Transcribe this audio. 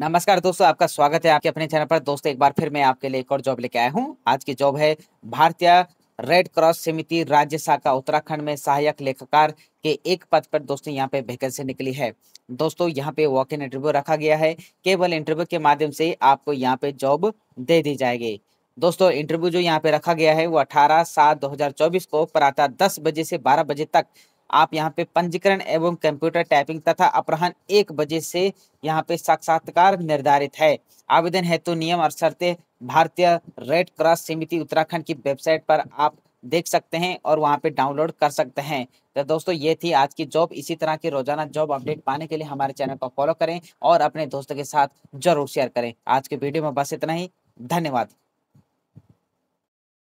नमस्कार दोस्तों आपका स्वागत है आपके अपने चैनल पर दोस्तों एक बार फिर मैं आपके लिए एक और जॉब लेके आया हूँ आज की जॉब है भारतीय रेड क्रॉस समिति राज्य शाखा उत्तराखंड में सहायक लेखाकार के एक पद पर दोस्तों यहाँ पे वैकेंसी निकली है दोस्तों यहाँ पे वॉक इन इंटरव्यू रखा गया है केवल इंटरव्यू के माध्यम से आपको यहाँ पे जॉब दे दी जाएगी दोस्तों इंटरव्यू जो यहाँ पे रखा गया है वो अठारह सात दो हजार चौबीस को प्रातः दस बजे से बारह बजे तक आप यहाँ पे पंजीकरण एवं कंप्यूटर टाइपिंग तथा अपराहन एक बजे से यहाँ पे साक्षात्कार निर्धारित है आवेदन हेतु नियम और शर्तें भारतीय रेड क्रॉस समिति उत्तराखंड की वेबसाइट पर आप देख सकते हैं और वहाँ पे डाउनलोड कर सकते हैं तो दोस्तों ये थी आज की जॉब इसी तरह की रोजाना जॉब अपडेट पाने के लिए हमारे चैनल को फॉलो करें और अपने दोस्तों के साथ जरूर शेयर करें आज के वीडियो में बस इतना ही धन्यवाद